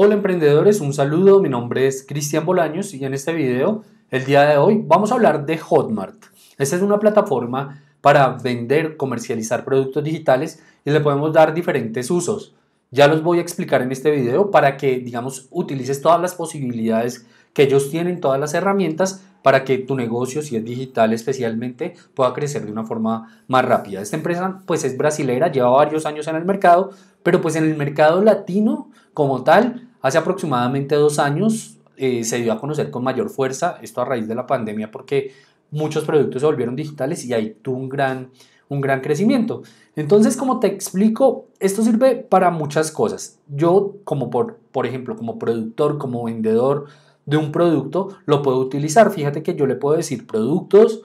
Hola emprendedores, un saludo, mi nombre es Cristian Bolaños y en este video, el día de hoy, vamos a hablar de Hotmart. Esta es una plataforma para vender, comercializar productos digitales y le podemos dar diferentes usos. Ya los voy a explicar en este video para que, digamos, utilices todas las posibilidades que ellos tienen, todas las herramientas para que tu negocio, si es digital especialmente, pueda crecer de una forma más rápida. Esta empresa pues es brasilera, lleva varios años en el mercado, pero pues en el mercado latino como tal Hace aproximadamente dos años eh, se dio a conocer con mayor fuerza, esto a raíz de la pandemia, porque muchos productos se volvieron digitales y ahí tuvo un gran, un gran crecimiento. Entonces, como te explico, esto sirve para muchas cosas. Yo, como por, por ejemplo, como productor, como vendedor de un producto, lo puedo utilizar. Fíjate que yo le puedo decir productos,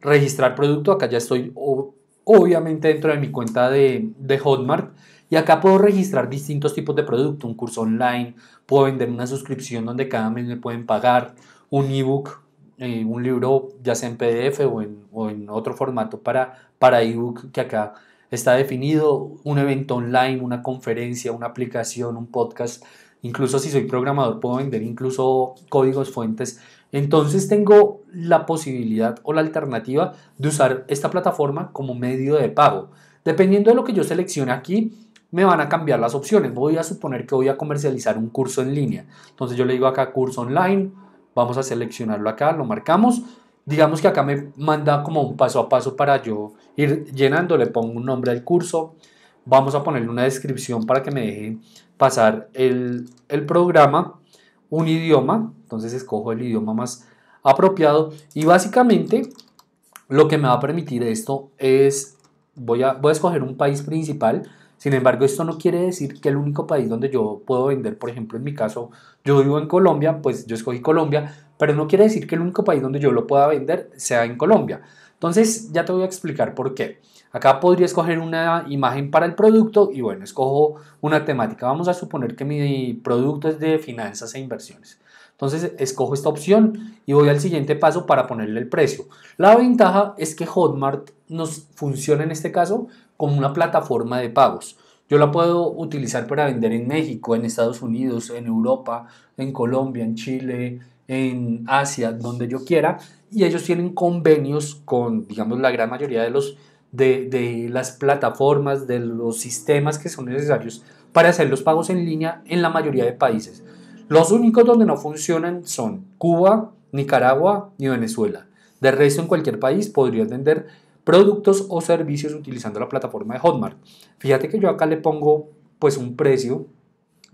registrar producto, acá ya estoy obviamente dentro de mi cuenta de, de Hotmart y acá puedo registrar distintos tipos de producto, un curso online, puedo vender una suscripción donde cada mes me pueden pagar, un ebook, eh, un libro ya sea en PDF o en, o en otro formato para, para ebook que acá está definido, un evento online, una conferencia, una aplicación, un podcast. Incluso si soy programador puedo vender incluso códigos fuentes. Entonces tengo la posibilidad o la alternativa de usar esta plataforma como medio de pago. Dependiendo de lo que yo seleccione aquí, me van a cambiar las opciones. Voy a suponer que voy a comercializar un curso en línea. Entonces yo le digo acá curso online, vamos a seleccionarlo acá, lo marcamos. Digamos que acá me manda como un paso a paso para yo ir llenando, le pongo un nombre al curso, vamos a ponerle una descripción para que me deje pasar el, el programa, un idioma, entonces escojo el idioma más apropiado y básicamente lo que me va a permitir esto es, voy a, voy a escoger un país principal, sin embargo, esto no quiere decir que el único país donde yo puedo vender, por ejemplo, en mi caso, yo vivo en Colombia, pues yo escogí Colombia, pero no quiere decir que el único país donde yo lo pueda vender sea en Colombia. Entonces, ya te voy a explicar por qué. Acá podría escoger una imagen para el producto y bueno, escojo una temática. Vamos a suponer que mi producto es de finanzas e inversiones. Entonces escojo esta opción y voy al siguiente paso para ponerle el precio. La ventaja es que Hotmart nos funciona en este caso como una plataforma de pagos. Yo la puedo utilizar para vender en México, en Estados Unidos, en Europa, en Colombia, en Chile, en Asia, donde yo quiera. Y ellos tienen convenios con, digamos, la gran mayoría de, los, de, las plataformas, de los sistemas que son necesarios para hacer los pagos en línea en la mayoría de países. Los únicos donde no funcionan son Cuba, Nicaragua y Venezuela. De resto, en cualquier país podrías vender productos o servicios utilizando la plataforma de Hotmart. Fíjate que yo acá le pongo pues un precio,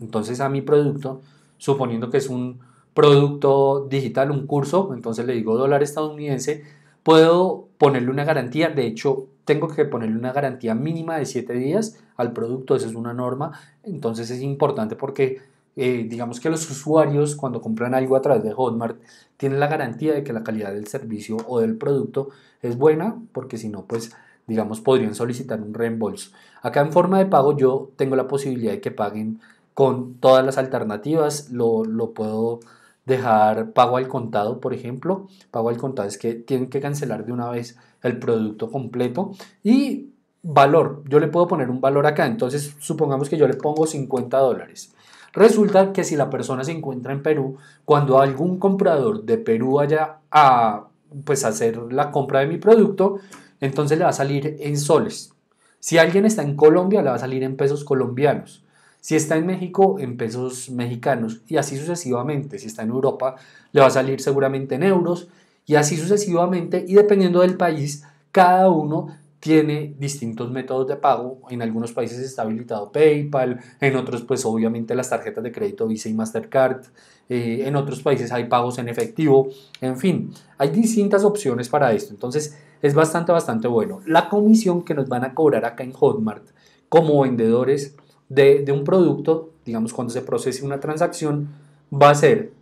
entonces a mi producto, suponiendo que es un producto digital, un curso, entonces le digo dólar estadounidense, puedo ponerle una garantía, de hecho tengo que ponerle una garantía mínima de 7 días al producto, eso es una norma, entonces es importante porque eh, digamos que los usuarios cuando compran algo a través de Hotmart tienen la garantía de que la calidad del servicio o del producto es buena, porque si no, pues digamos, podrían solicitar un reembolso. Acá en forma de pago yo tengo la posibilidad de que paguen con todas las alternativas, lo, lo puedo dejar pago al contado, por ejemplo. Pago al contado es que tienen que cancelar de una vez el producto completo. Y valor, yo le puedo poner un valor acá. Entonces, supongamos que yo le pongo 50 dólares. Resulta que si la persona se encuentra en Perú, cuando algún comprador de Perú vaya a pues, hacer la compra de mi producto, entonces le va a salir en soles. Si alguien está en Colombia, le va a salir en pesos colombianos. Si está en México, en pesos mexicanos. Y así sucesivamente. Si está en Europa, le va a salir seguramente en euros. Y así sucesivamente. Y dependiendo del país, cada uno tiene distintos métodos de pago. En algunos países está habilitado PayPal, en otros pues obviamente las tarjetas de crédito Visa y Mastercard, eh, en otros países hay pagos en efectivo, en fin, hay distintas opciones para esto. Entonces es bastante, bastante bueno. La comisión que nos van a cobrar acá en Hotmart como vendedores de, de un producto, digamos cuando se procese una transacción, va a ser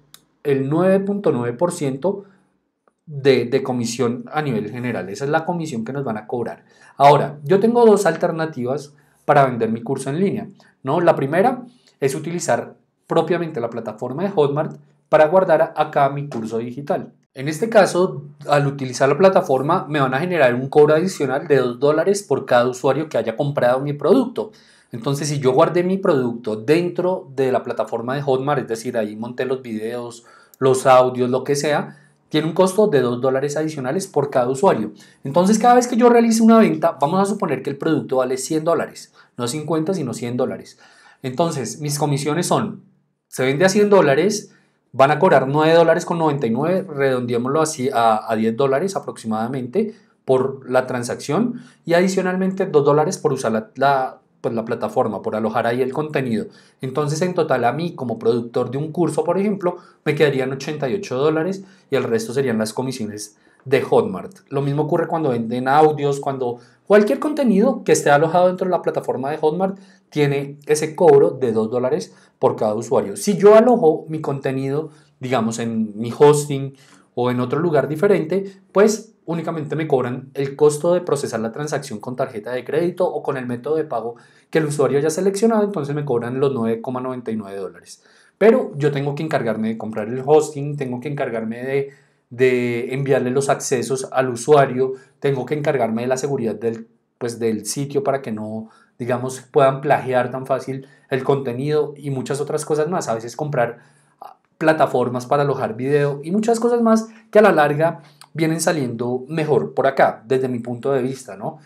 el 9.9% de, comisión a nivel general. Esa es la comisión que nos van a cobrar. Ahora, yo tengo dos alternativas para vender mi curso en línea. ¿no? La primera es utilizar propiamente la plataforma de Hotmart para guardar acá mi curso digital. En este caso, al utilizar la plataforma, me van a generar un cobro adicional de 2 dólares por cada usuario que haya comprado mi producto. Entonces, si yo guardé mi producto dentro de la plataforma de Hotmart, es decir, ahí monté los videos, los audios, lo que sea, tiene un costo de 2 dólares adicionales por cada usuario. Entonces, cada vez que yo realice una venta, vamos a suponer que el producto vale 100 dólares, no 50, sino 100 dólares. Entonces, mis comisiones son, se vende a 100 dólares, van a cobrar 9 dólares con 99, redondeémoslo así a, 10 dólares aproximadamente por la transacción y adicionalmente 2 dólares por usar la, la pues, la plataforma, por alojar ahí el contenido. Entonces, en total, a mí como productor de un curso, por ejemplo, me quedarían 88 dólares y el resto serían las comisiones de Hotmart. Lo mismo ocurre cuando venden audios, cuando cualquier contenido que esté alojado dentro de la plataforma de Hotmart tiene ese cobro de 2 dólares por cada usuario. Si yo alojo mi contenido, digamos, en mi hosting o en otro lugar diferente, pues únicamente me cobran el costo de procesar la transacción con tarjeta de crédito o con el método de pago que el usuario haya seleccionado, entonces me cobran los 9,99 dólares. Pero yo tengo que encargarme de comprar el hosting, tengo que encargarme de, de enviarle los accesos al usuario, tengo que encargarme de la seguridad del, pues, del sitio para que no, digamos, puedan plagiar tan fácil el contenido y muchas otras cosas más. A veces comprar ah, plataformas para alojar video y muchas cosas más que a la larga vienen saliendo mejor por acá, desde mi punto de vista, ¿no?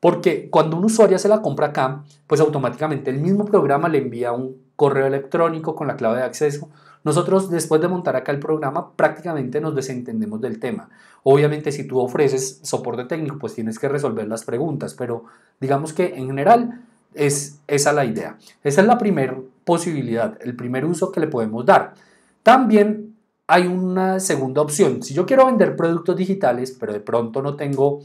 Porque cuando un usuario se la compra acá, pues automáticamente el mismo programa le envía un correo electrónico con la clave de acceso. Nosotros después de montar acá el programa prácticamente nos desentendemos del tema. Obviamente si tú ofreces soporte técnico pues tienes que resolver las preguntas, pero digamos que en general es esa la idea. Esa es la primera posibilidad, el primer uso que le podemos dar. También hay una segunda opción. Si yo quiero vender productos digitales, pero de pronto no tengo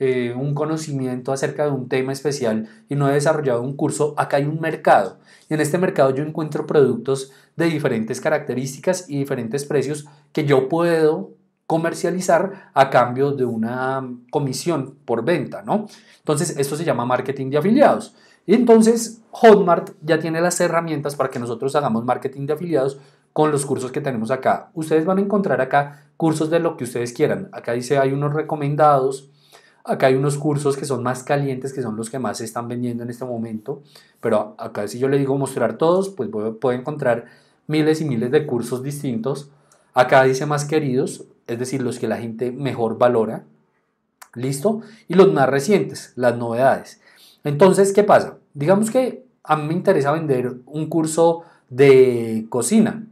eh, un conocimiento acerca de un tema especial y no he desarrollado un curso, acá hay un mercado. Y en este mercado yo encuentro productos de diferentes características y diferentes precios que yo puedo comercializar a cambio de una comisión por venta, ¿no? Entonces, esto se llama marketing de afiliados. Y entonces, Hotmart ya tiene las herramientas para que nosotros hagamos marketing de afiliados con los cursos que tenemos acá. Ustedes van a encontrar acá cursos de lo que ustedes quieran. Acá dice hay unos recomendados, acá hay unos cursos que son más calientes, que son los que más se están vendiendo en este momento, pero acá si yo le digo mostrar todos, pues puede encontrar miles y miles de cursos distintos. Acá dice más queridos, es decir, los que la gente mejor valora. ¿Listo? Y los más recientes, las novedades. Entonces, ¿qué pasa? Digamos que a mí me interesa vender un curso de cocina.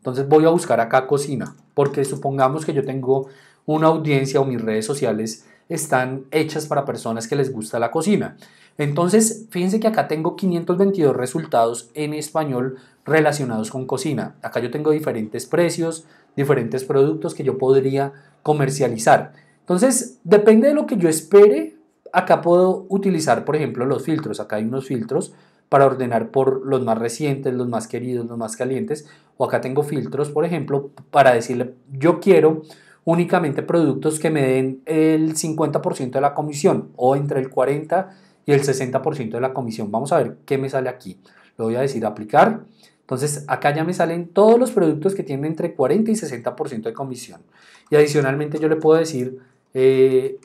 Entonces voy a buscar acá cocina, porque supongamos que yo tengo una audiencia o mis redes sociales están hechas para personas que les gusta la cocina. Entonces, fíjense que acá tengo 522 resultados en español relacionados con cocina. Acá yo tengo diferentes precios, diferentes productos que yo podría comercializar. Entonces, depende de lo que yo espere, acá puedo utilizar, por ejemplo, los filtros. Acá hay unos filtros para ordenar por los más recientes, los más queridos, los más calientes. O acá tengo filtros, por ejemplo, para decirle, yo quiero únicamente productos que me den el 50% de la comisión o entre el 40 y el 60% de la comisión. Vamos a ver qué me sale aquí. Lo voy a decir aplicar. Entonces acá ya me salen todos los productos que tienen entre 40 y 60% de comisión. Y adicionalmente yo le puedo decir eh,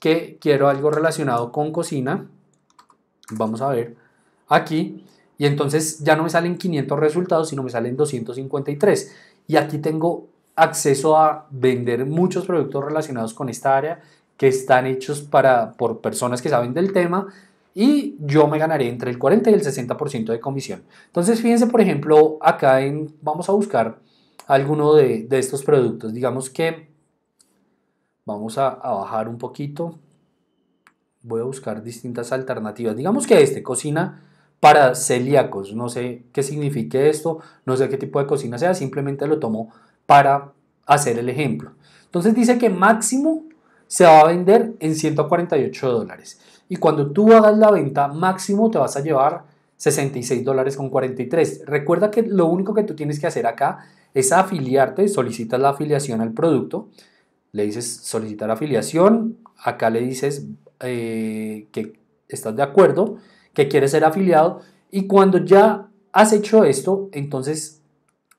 que quiero algo relacionado con cocina. Vamos a ver aquí y entonces ya no me salen 500 resultados, sino me salen 253. Y aquí tengo acceso a vender muchos productos relacionados con esta área que están hechos para, por personas que saben del tema y yo me ganaré entre el 40 y el 60% de comisión. Entonces, fíjense, por ejemplo, acá en, vamos a buscar alguno de, estos productos. Digamos que vamos a, bajar un poquito. Voy a buscar distintas alternativas. Digamos que este, cocina para celíacos. No sé qué signifique esto, no sé qué tipo de cocina sea, simplemente lo tomo para hacer el ejemplo. Entonces dice que máximo se va a vender en 148 dólares. Y cuando tú hagas la venta máximo te vas a llevar 66 dólares con 43. Recuerda que lo único que tú tienes que hacer acá es afiliarte, solicitas la afiliación al producto, le dices solicitar afiliación, acá le dices eh, que estás de acuerdo que quiere ser afiliado. Y cuando ya has hecho esto, entonces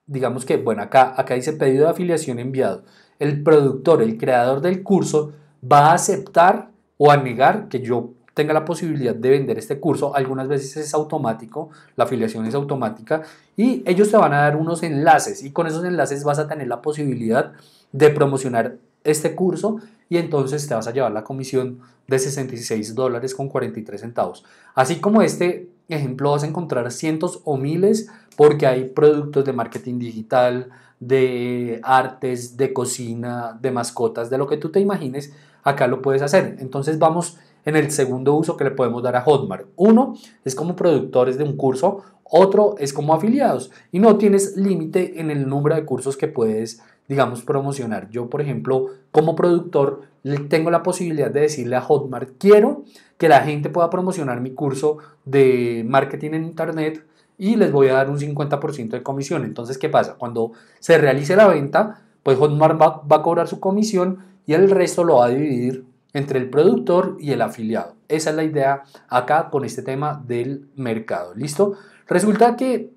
digamos que, bueno, acá, acá dice pedido de afiliación enviado. El productor, el creador del curso, va a aceptar o a negar que yo tenga la posibilidad de vender este curso. Algunas veces es automático, la afiliación es automática y ellos te van a dar unos enlaces y con esos enlaces vas a tener la posibilidad de promocionar este curso y entonces te vas a llevar la comisión de 66 dólares con 43 centavos. Así como este ejemplo vas a encontrar cientos o miles porque hay productos de marketing digital, de artes, de cocina, de mascotas, de lo que tú te imagines, acá lo puedes hacer. Entonces vamos en el segundo uso que le podemos dar a Hotmart. Uno es como productores de un curso, otro es como afiliados y no tienes límite en el número de cursos que puedes, digamos, promocionar. Yo, por ejemplo, como productor, tengo la posibilidad de decirle a Hotmart, quiero que la gente pueda promocionar mi curso de marketing en Internet y les voy a dar un 50% de comisión. Entonces, ¿qué pasa? Cuando se realice la venta, pues Hotmart va, va a cobrar su comisión y el resto lo va a dividir entre el productor y el afiliado. Esa es la idea acá con este tema del mercado. ¿Listo? Resulta que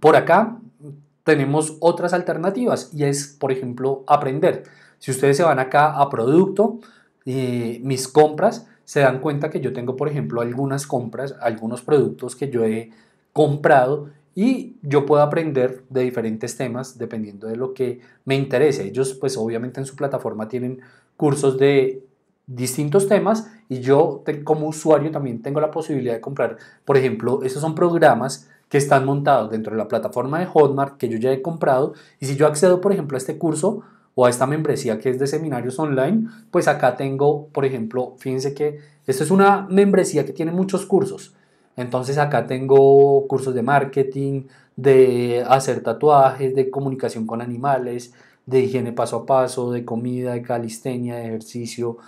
por acá tenemos otras alternativas y es, por ejemplo, aprender. Si ustedes se van acá a producto, eh, mis compras, se dan cuenta que yo tengo, por ejemplo, algunas compras, algunos productos que yo he comprado y yo puedo aprender de diferentes temas dependiendo de lo que me interese. Ellos, pues obviamente en su plataforma tienen cursos de distintos temas y yo como usuario también tengo la posibilidad de comprar, por ejemplo, estos son programas que están montados dentro de la plataforma de Hotmart que yo ya he comprado y si yo accedo, por ejemplo, a este curso o a esta membresía que es de seminarios online, pues acá tengo, por ejemplo, fíjense que esto es una membresía que tiene muchos cursos. Entonces acá tengo cursos de marketing, de hacer tatuajes, de comunicación con animales, de higiene paso a paso, de comida, de calistenia, de ejercicio,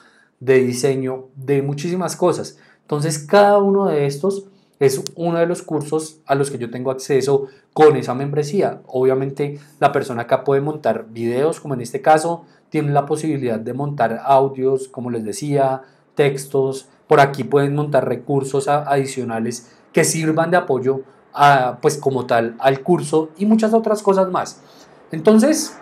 de diseño, de muchísimas cosas. Entonces, cada uno de estos es uno de los cursos a los que yo tengo acceso con esa membresía. Obviamente, la persona acá puede montar videos, como en este caso, tiene la posibilidad de montar audios, como les decía, textos. Por aquí pueden montar recursos adicionales que sirvan de apoyo, a, pues como tal, al curso y muchas otras cosas más. Entonces,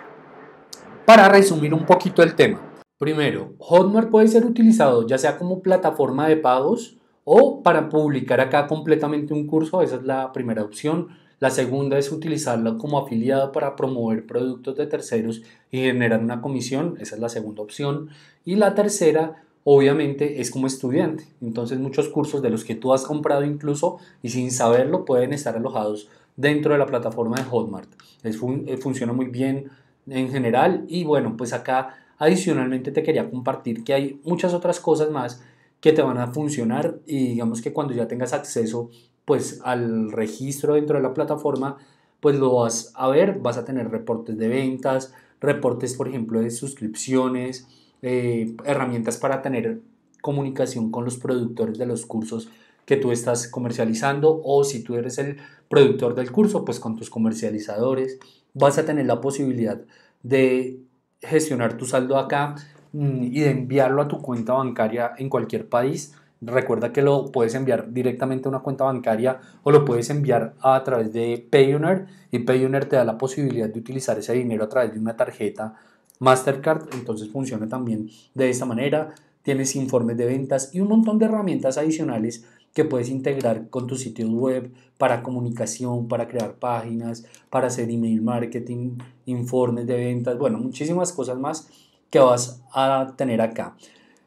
para resumir un poquito el tema, Primero, Hotmart puede ser utilizado ya sea como plataforma de pagos o para publicar acá completamente un curso, esa es la primera opción. La segunda es utilizarla como afiliado para promover productos de terceros y generar una comisión, esa es la segunda opción. Y la tercera, obviamente, es como estudiante. Entonces muchos cursos de los que tú has comprado incluso y sin saberlo pueden estar alojados dentro de la plataforma de Hotmart. Es eh, funciona muy bien en general. Y bueno, pues acá adicionalmente te quería compartir que hay muchas otras cosas más que te van a funcionar y digamos que cuando ya tengas acceso pues al registro dentro de la plataforma, pues lo vas a ver, vas a tener reportes de ventas, reportes por ejemplo de suscripciones, eh, herramientas para tener comunicación con los productores de los cursos que tú estás comercializando o si tú eres el productor del curso, pues con tus comercializadores, vas a tener la posibilidad de gestionar tu saldo acá mm, y de enviarlo a tu cuenta bancaria en cualquier país. Recuerda que lo puedes enviar directamente a una cuenta bancaria o lo puedes enviar a través de Payoneer y Payoneer te da la posibilidad de utilizar ese dinero a través de una tarjeta Mastercard, entonces funciona también de esta manera. Tienes informes de ventas y un montón de herramientas adicionales que puedes integrar con tu sitio web para comunicación, para crear páginas, para hacer email marketing, informes de ventas, bueno, muchísimas cosas más que vas a tener acá.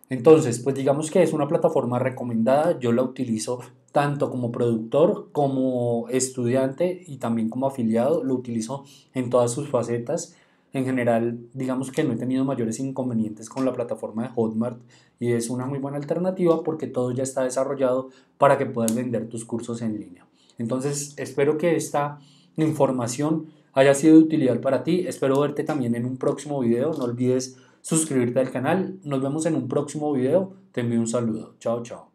Entonces, pues digamos que es una plataforma recomendada, yo la utilizo tanto como productor, como estudiante y también como afiliado, lo utilizo en todas sus facetas en general, digamos que no he tenido mayores inconvenientes con la plataforma de Hotmart y es una muy buena alternativa porque todo ya está desarrollado para que puedas vender tus cursos en línea. Entonces, espero que esta información haya sido de utilidad para ti. Espero verte también en un próximo video. No olvides suscribirte al canal. Nos vemos en un próximo video. Te envío un saludo. Chao, chao.